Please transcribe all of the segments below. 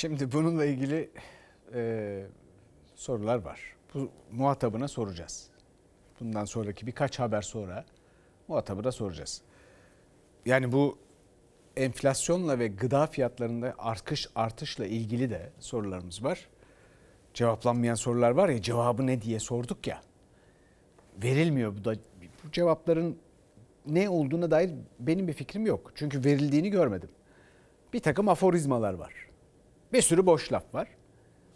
Şimdi bununla ilgili e, sorular var. Bu muhatabına soracağız. Bundan sonraki birkaç haber sonra da soracağız. Yani bu enflasyonla ve gıda fiyatlarında artış artışla ilgili de sorularımız var. Cevaplanmayan sorular var ya cevabı ne diye sorduk ya. Verilmiyor bu da bu cevapların ne olduğuna dair benim bir fikrim yok. Çünkü verildiğini görmedim. Bir takım aforizmalar var bir sürü boş laf var.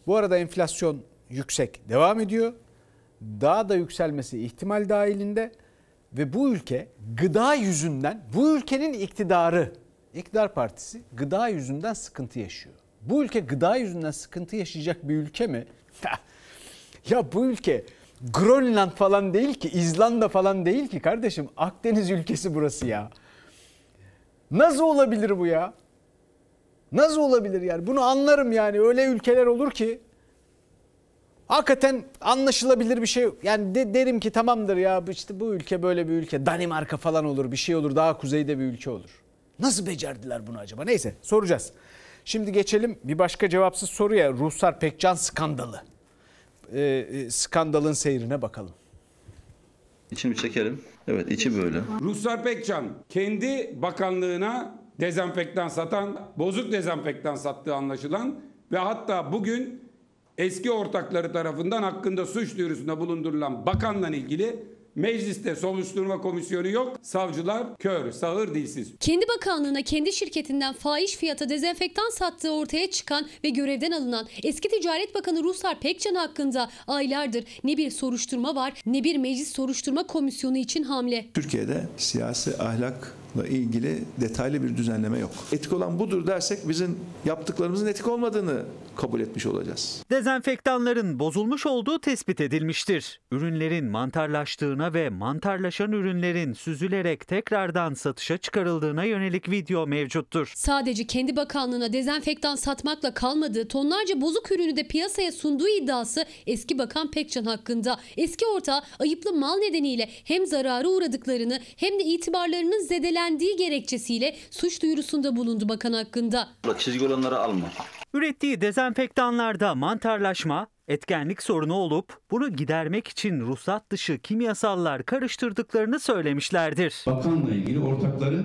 Bu arada enflasyon yüksek devam ediyor. Daha da yükselmesi ihtimal dahilinde ve bu ülke gıda yüzünden bu ülkenin iktidarı iktidar partisi gıda yüzünden sıkıntı yaşıyor. Bu ülke gıda yüzünden sıkıntı yaşayacak bir ülke mi? ya bu ülke Grönland falan değil ki, İzlanda falan değil ki kardeşim. Akdeniz ülkesi burası ya. Nasıl olabilir bu ya? Nasıl olabilir yani? Bunu anlarım yani. Öyle ülkeler olur ki hakikaten anlaşılabilir bir şey Yani de, derim ki tamamdır ya işte bu ülke böyle bir ülke. Danimarka falan olur bir şey olur daha kuzeyde bir ülke olur. Nasıl becerdiler bunu acaba? Neyse soracağız. Şimdi geçelim bir başka cevapsız soruya Ruhsar Pekcan skandalı. Ee, e, skandalın seyrine bakalım. İçini bir çekelim. Evet içi böyle. Ruhsar Pekcan kendi bakanlığına dezenfektan satan, bozuk dezenfektan sattığı anlaşılan ve hatta bugün eski ortakları tarafından hakkında suç duyurusunda bulundurulan bakanla ilgili Mecliste soruşturma komisyonu yok. Savcılar kör, sağır dilsiz. Kendi bakanlığına kendi şirketinden faiz fiyata dezenfektan sattığı ortaya çıkan ve görevden alınan eski Ticaret Bakanı Ruslar Pekcan hakkında aylardır ne bir soruşturma var ne bir meclis soruşturma komisyonu için hamle. Türkiye'de siyasi ahlak ilgili detaylı bir düzenleme yok. Etik olan budur dersek bizim yaptıklarımızın etik olmadığını kabul etmiş olacağız. Dezenfektanların bozulmuş olduğu tespit edilmiştir. Ürünlerin mantarlaştığına ve mantarlaşan ürünlerin süzülerek tekrardan satışa çıkarıldığına yönelik video mevcuttur. Sadece kendi bakanlığına dezenfektan satmakla kalmadığı tonlarca bozuk ürünü de piyasaya sunduğu iddiası eski bakan Pekcan hakkında. Eski ortağı ayıplı mal nedeniyle hem zararı uğradıklarını hem de itibarlarının zedelen ilgilendiği gerekçesiyle suç duyurusunda bulundu bakan hakkında. Çizgi olanları alma. Ürettiği dezenfektanlarda mantarlaşma, etkenlik sorunu olup bunu gidermek için ruhsat dışı kimyasallar karıştırdıklarını söylemişlerdir. Bakanla ilgili ortakları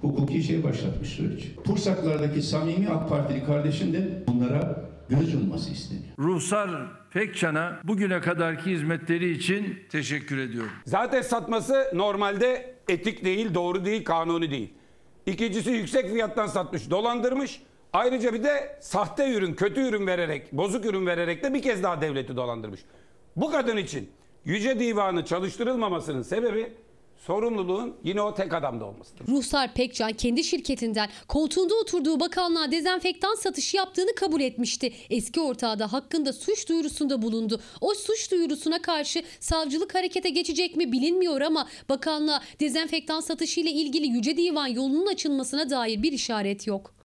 hukuki şey başlatmış süreç. Pursaklardaki samimi AK Partili kardeşim de bunlara göz yumması isteniyor. Ruhsar Pekçana bugüne kadarki hizmetleri için teşekkür ediyorum. Zaten satması normalde etik değil, doğru değil, kanuni değil. İkincisi yüksek fiyattan satmış, dolandırmış. Ayrıca bir de sahte ürün, kötü ürün vererek, bozuk ürün vererek de bir kez daha devleti dolandırmış. Bu kadın için Yüce Divan'ı çalıştırılmamasının sebebi sorumluluğun yine o tek adamda olmasıdır. Ruhsar Pekcan kendi şirketinden koltuğunda oturduğu bakanlığa dezenfektan satışı yaptığını kabul etmişti. Eski ortağı da hakkında suç duyurusunda bulundu. O suç duyurusuna karşı savcılık harekete geçecek mi bilinmiyor ama bakanlığa dezenfektan satışı ile ilgili Yüce Divan yolunun açılmasına dair bir işaret yok.